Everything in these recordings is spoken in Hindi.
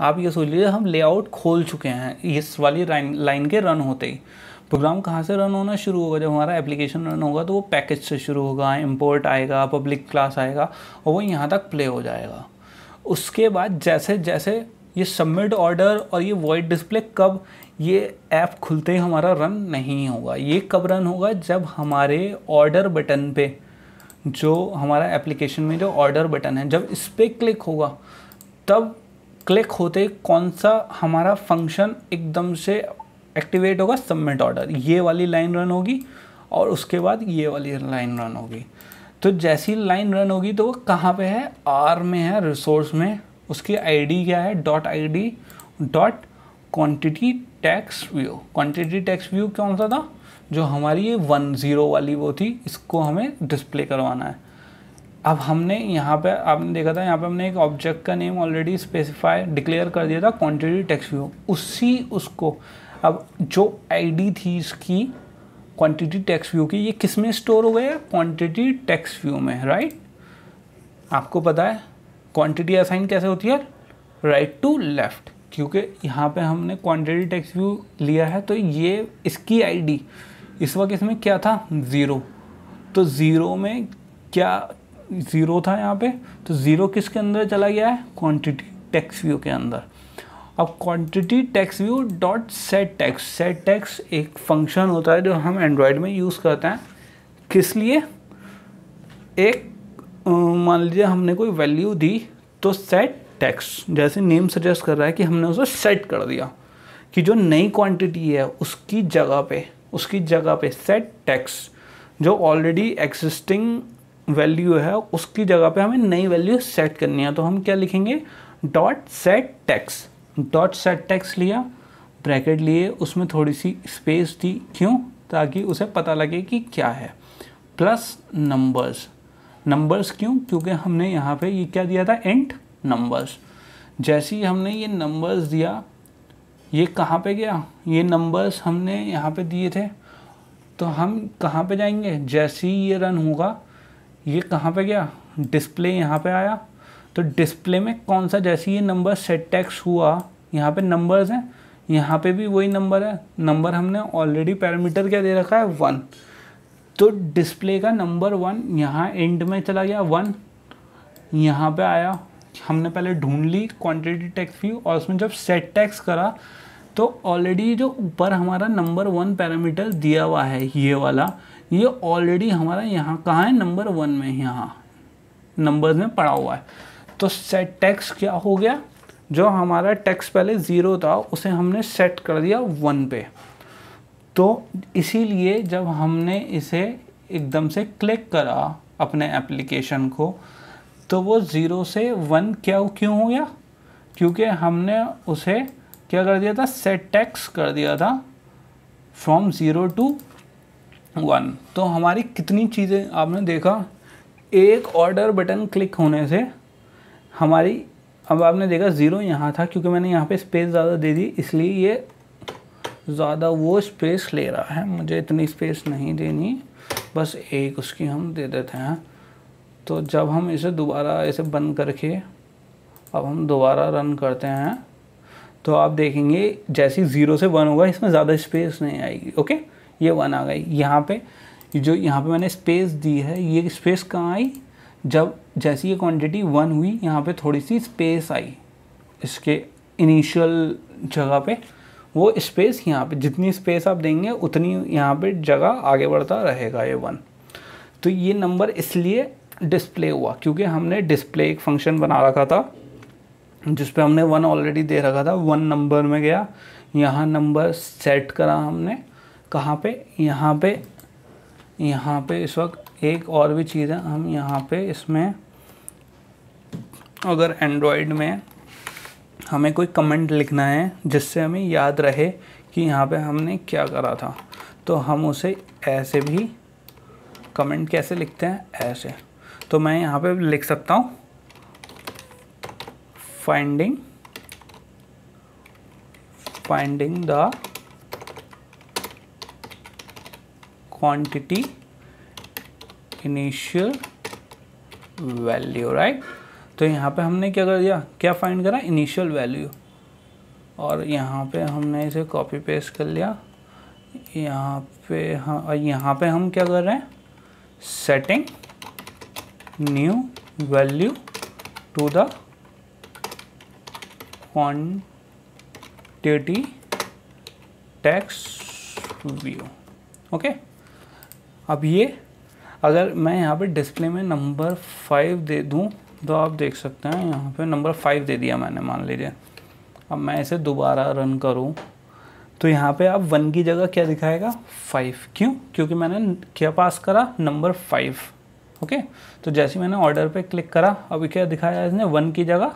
आप ये सोच लीजिए हम लेआउट खोल चुके हैं इस वाली लाइन के रन होते ही प्रोग्राम कहाँ से रन होना शुरू होगा जब हमारा एप्लीकेशन रन होगा तो वो पैकेज से शुरू होगा इम्पोर्ट आएगा पब्लिक क्लास आएगा और वो यहाँ तक प्ले हो जाएगा उसके बाद जैसे जैसे ये सबमिट ऑर्डर और ये वॉइड डिस्प्ले कब ये ऐप खुलते ही हमारा रन नहीं होगा ये कब रन होगा जब हमारे ऑर्डर बटन पे जो हमारा एप्लीकेशन में जो ऑर्डर बटन है जब इस पर क्लिक होगा तब क्लिक होते ही कौन सा हमारा फंक्शन एकदम से एक्टिवेट होगा सबमिट ऑर्डर ये वाली लाइन रन होगी और उसके बाद ये वाली लाइन रन होगी तो जैसी लाइन रन होगी तो वो कहाँ पे है आर में है रिसोर्स में उसकी आईडी क्या है dot ID dot quantity text view quantity text view कौन सा था जो हमारी ये वन ज़ीरो वाली वो थी इसको हमें डिस्प्ले करवाना है अब हमने यहाँ पे आपने देखा था यहाँ पे हमने एक ऑब्जेक्ट का नेम ऑलरेडी स्पेसिफाई डिक्लेयर कर दिया था क्वांटिटी टेक्स व्यू उसी उसको अब जो आईडी थी इसकी क्वांटिटी टेक्स व्यू की ये किस में स्टोर हो गया क्वांटिटी टेक्स व्यू में राइट आपको पता है क्वांटिटी असाइन कैसे होती है राइट टू लेफ्ट क्योंकि यहाँ पे हमने क्वांटिटी टैक्स व्यू लिया है तो ये इसकी आईडी इस वक्त इसमें क्या था ज़ीरो तो ज़ीरो में क्या ज़ीरो था यहाँ पे तो ज़ीरो किसके अंदर चला गया है क्वांटिटी टैक्स व्यू के अंदर अब quantity text view dot set text set text एक फंक्शन होता है जो हम एंड्रॉयड में यूज़ करते हैं किस लिए एक मान लीजिए हमने कोई वैल्यू दी तो सेट टैक्स जैसे नेम सजेस्ट कर रहा है कि हमने उसे सेट कर दिया कि जो नई क्वांटिटी है उसकी जगह पे उसकी जगह पे सेट टैक्स जो ऑलरेडी एक्जिस्टिंग वैल्यू है उसकी जगह पे हमें नई वैल्यू सेट करनी है तो हम क्या लिखेंगे dot set text dot set text लिया ब्रैकेट लिए उसमें थोड़ी सी स्पेस दी क्यों ताकि उसे पता लगे कि क्या है प्लस नंबर्स नंबर्स क्यों क्योंकि हमने यहाँ पे ये क्या दिया था एंट नंबर्स जैसे ही हमने ये नंबर्स दिया ये कहाँ पे गया ये नंबर्स हमने यहाँ पे दिए थे तो हम कहाँ पे जाएंगे जैसे ही ये रन होगा ये कहाँ पे गया डिस्प्ले यहाँ पे आया तो डिस्प्ले में कौन सा जैसे ये नंबर सेट टैक्स हुआ यहाँ पे नंबर्स हैं यहाँ पे भी वही नंबर है नंबर हमने ऑलरेडी पैरामीटर क्या दे रखा है वन तो डिस्प्ले का नंबर वन यहाँ एंड में चला गया वन यहाँ पे आया हमने पहले ढूंढ ली क्वान्टिटी टैक्स भी और उसमें जब सेट टैक्स करा तो ऑलरेडी जो ऊपर हमारा नंबर वन पैरामीटर दिया हुआ है ये वाला ये ऑलरेडी हमारा यहाँ कहाँ है नंबर वन में यहाँ नंबर्स में पड़ा हुआ है तो सेट टैक्स क्या हो गया जो हमारा टैक्स पहले ज़ीरो था उसे हमने सेट कर दिया वन पे तो इसीलिए जब हमने इसे एकदम से क्लिक करा अपने एप्लीकेशन को तो वो ज़ीरो से वन क्या क्यों हो गया क्योंकि हमने उसे क्या कर दिया था सेट टैक्स कर दिया था फ्रॉम ज़ीरो टू वन तो हमारी कितनी चीज़ें आपने देखा एक ऑर्डर बटन क्लिक होने से हमारी अब आपने देखा ज़ीरो यहाँ था क्योंकि मैंने यहाँ पे स्पेस ज़्यादा दे दी इसलिए ये ज़्यादा वो स्पेस ले रहा है मुझे इतनी स्पेस नहीं देनी बस एक उसकी हम दे देते हैं तो जब हम इसे दोबारा इसे बंद करके अब हम दोबारा रन करते हैं तो आप देखेंगे जैसे ज़ीरो से वन होगा इसमें ज़्यादा स्पेस नहीं आएगी ओके ये वन आ गई यहाँ पे जो यहाँ पे मैंने स्पेस दी है ये स्पेस कहाँ आई जब जैसी ये क्वांटिटी वन हुई यहाँ पे थोड़ी सी स्पेस आई इसके इनिशियल जगह पे वो स्पेस यहाँ पे जितनी स्पेस आप देंगे उतनी यहाँ पे जगह आगे बढ़ता रहेगा ये वन तो ये नंबर इसलिए डिस्प्ले हुआ क्योंकि हमने डिस्प्ले एक फंक्शन बना रखा था जिस पर हमने वन ऑलरेडी दे रखा था वन नंबर में गया यहाँ नंबर सेट करा हमने कहाँ पे यहाँ पे यहाँ पे इस वक्त एक और भी चीज़ है हम यहाँ पे इसमें अगर एंड्रॉयड में हमें कोई कमेंट लिखना है जिससे हमें याद रहे कि यहाँ पे हमने क्या करा था तो हम उसे ऐसे भी कमेंट कैसे लिखते हैं ऐसे तो मैं यहाँ पे लिख सकता हूँ finding finding the quantity initial value right तो यहाँ पे हमने क्या कर दिया क्या फाइंड करा इनिशियल वैल्यू और यहाँ पे हमने इसे कॉपी paste कर लिया यहाँ पे हम और यहाँ पे हम क्या कर रहे हैं setting new value to the quantity text view okay अब ये अगर मैं यहाँ पे डिस्प्ले में नंबर फाइव दे दूँ तो आप देख सकते हैं यहाँ पे नंबर फाइव दे दिया मैंने मान लीजिए अब मैं इसे दोबारा रन करूँ तो यहाँ पे आप वन की जगह क्या दिखाएगा फाइव क्यों क्योंकि मैंने क्या पास करा नंबर फाइव ओके तो जैसे मैंने ऑर्डर पे क्लिक करा अब क्या दिखाया इसने वन की जगह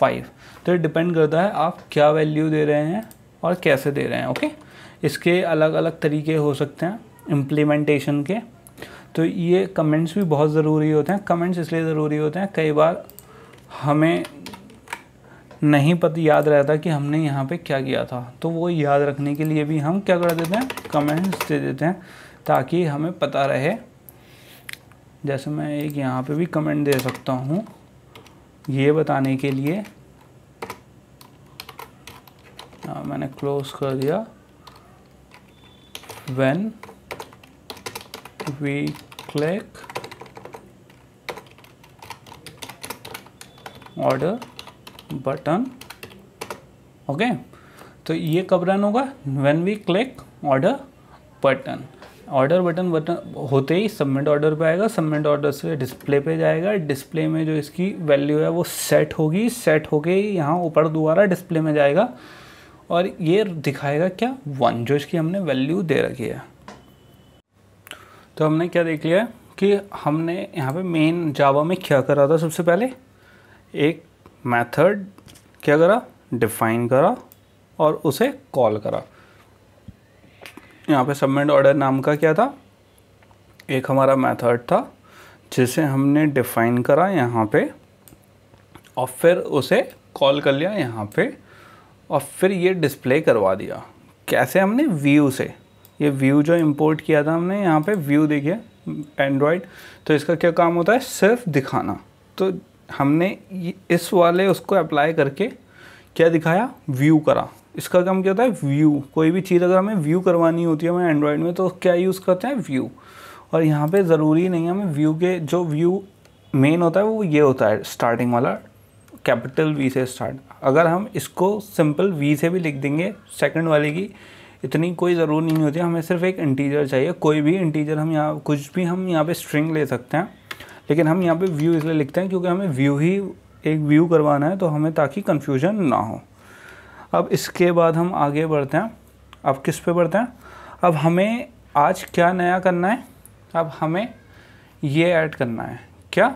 फाइव तो ये डिपेंड करता है आप क्या वैल्यू दे रहे हैं और कैसे दे रहे हैं ओके इसके अलग अलग तरीके हो सकते हैं इम्प्लीमेंटेशन के तो ये कमेंट्स भी बहुत ज़रूरी होते हैं कमेंट्स इसलिए ज़रूरी होते हैं कई बार हमें नहीं पता याद रहता कि हमने यहाँ पे क्या किया था तो वो याद रखने के लिए भी हम क्या कर देते हैं कमेंट्स दे देते हैं ताकि हमें पता रहे जैसे मैं एक यहाँ पे भी कमेंट दे सकता हूँ ये बताने के लिए आ, हाँ, मैंने क्लोज कर दिया when we click order button okay तो ये कब रन होगा when we click order button order button button होते ही सबमिट ऑर्डर पे आएगा सबमिट ऑर्डर से डिस्प्ले पे जाएगा डिस्प्ले में जो इसकी वैल्यू है वो सेट होगी सेट होके यहाँ ऊपर दोबारा डिस्प्ले में जाएगा और ये दिखाएगा क्या वन जो इसकी हमने वैल्यू दे रखी है तो हमने क्या देख लिया कि हमने यहाँ पे मेन जावा में क्या करा था सबसे पहले एक मेथड क्या करा डिफाइन करा और उसे कॉल करा यहाँ पे सबमिट ऑर्डर नाम का क्या था एक हमारा मेथड था जिसे हमने डिफाइन करा यहाँ पे और फिर उसे कॉल कर लिया यहाँ पे और फिर ये डिस्प्ले करवा दिया कैसे हमने व्यू से ये व्यू जो इम्पोर्ट किया था हमने यहाँ पे व्यू देखिए एंड्रॉयड तो इसका क्या काम होता है सिर्फ दिखाना तो हमने इस वाले उसको अप्लाई करके क्या दिखाया व्यू करा इसका काम क्या होता है व्यू कोई भी चीज़ अगर हमें व्यू करवानी होती है हमें एंड्रॉयड में तो क्या यूज़ करते हैं व्यू और यहाँ पे ज़रूरी नहीं है हमें व्यू के जो व्यू मेन होता है वो ये होता है स्टार्टिंग वाला कैपिटल वी से स्टार्ट अगर हम इसको सिंपल वी से भी लिख देंगे सेकंड वाले की इतनी कोई ज़रूर नहीं होती हमें सिर्फ एक इंटीजर चाहिए कोई भी इंटीजर हम यहाँ कुछ भी हम यहाँ पे स्ट्रिंग ले सकते हैं लेकिन हम यहाँ पे व्यू इसलिए लिखते हैं क्योंकि हमें व्यू ही एक व्यू करवाना है तो हमें ताकि कन्फ्यूजन ना हो अब इसके बाद हम आगे बढ़ते हैं अब किस पर बढ़ते हैं अब हमें आज क्या नया करना है अब हमें ये ऐड करना है क्या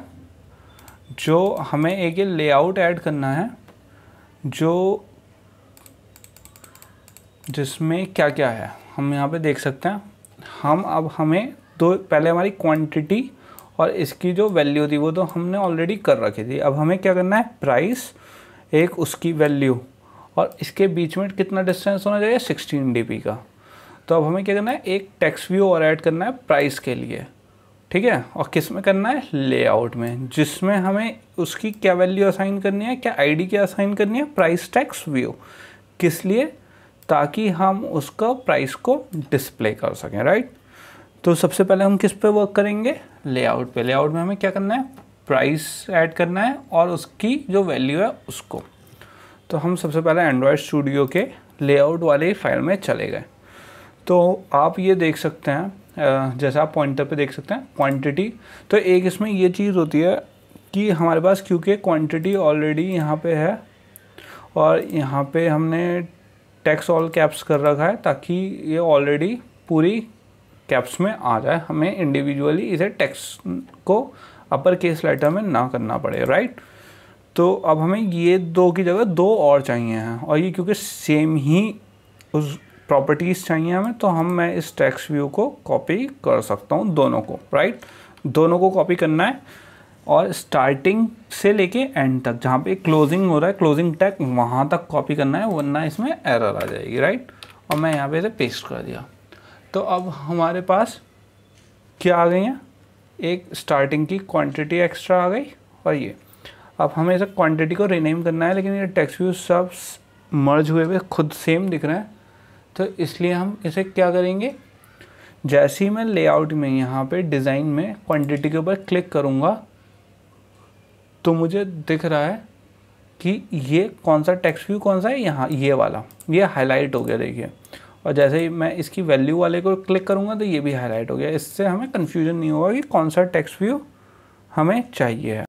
जो हमें एक ये लेआउट ऐड करना है जो जिसमें क्या क्या है हम यहाँ पे देख सकते हैं हम अब हमें दो पहले हमारी क्वांटिटी और इसकी जो वैल्यू थी वो तो हमने ऑलरेडी कर रखी थी अब हमें क्या करना है प्राइस एक उसकी वैल्यू और इसके बीच में कितना डिस्टेंस होना चाहिए सिक्सटीन डी का तो अब हमें क्या करना है एक टैक्स व्यू और ऐड करना है प्राइस के लिए ठीक है और किस में करना है लेआउट में जिसमें हमें उसकी क्या वैल्यू असाइन करनी है क्या आईडी क्या असाइन करनी है प्राइस टैक्स व्यू किस लिए ताकि हम उसका प्राइस को डिस्प्ले कर सकें राइट तो सबसे पहले हम किस पे वर्क करेंगे लेआउट पे लेआउट में हमें क्या करना है प्राइस ऐड करना है और उसकी जो वैल्यू है उसको तो हम सबसे पहले एंड्रॉयड स्टूडियो के लेआउट वाले फाइल में चले गए तो आप ये देख सकते हैं जैसे आप पॉइंटर पे देख सकते हैं क्वांटिटी तो एक इसमें ये चीज़ होती है कि हमारे पास क्योंकि क्वांटिटी ऑलरेडी यहाँ पे है और यहाँ पे हमने टैक्स ऑल कैप्स कर रखा है ताकि ये ऑलरेडी पूरी कैप्स में आ जाए हमें इंडिविजुअली इसे टैक्स को अपर केस लेटर में ना करना पड़े राइट तो अब हमें ये दो की जगह दो और चाहिए हैं और ये क्योंकि सेम ही उस प्रॉपर्टीज़ चाहिए हमें तो हम मैं इस टैक्स व्यू को कॉपी कर सकता हूँ दोनों को राइट दोनों को कॉपी करना है और स्टार्टिंग से लेके एंड तक जहाँ पे क्लोजिंग हो रहा है क्लोजिंग टैग वहाँ तक कॉपी करना है वरना इसमें एरर आ जाएगी राइट और मैं यहाँ पे इसे पेस्ट कर दिया तो अब हमारे पास क्या आ गई है एक स्टार्टिंग की क्वांटिटी एक्स्ट्रा आ गई और ये अब हमें इसे क्वांटिटी को रिनेम करना है लेकिन ये टेक्स व्यू सब मर्ज हुए हुए खुद सेम दिख रहे हैं तो इसलिए हम इसे क्या करेंगे जैसे ही मैं लेआउट में यहाँ पे डिज़ाइन में क्वांटिटी के ऊपर क्लिक करूँगा तो मुझे दिख रहा है कि ये कौन सा टेक्स्ट व्यू कौन सा है यहाँ ये वाला ये हाईलाइट हो गया देखिए और जैसे ही मैं इसकी वैल्यू वाले को क्लिक करूँगा तो ये भी हाईलाइट हो गया इससे हमें कन्फ्यूजन नहीं होगा कि कौन सा टेक्स्ट व्यू हमें चाहिए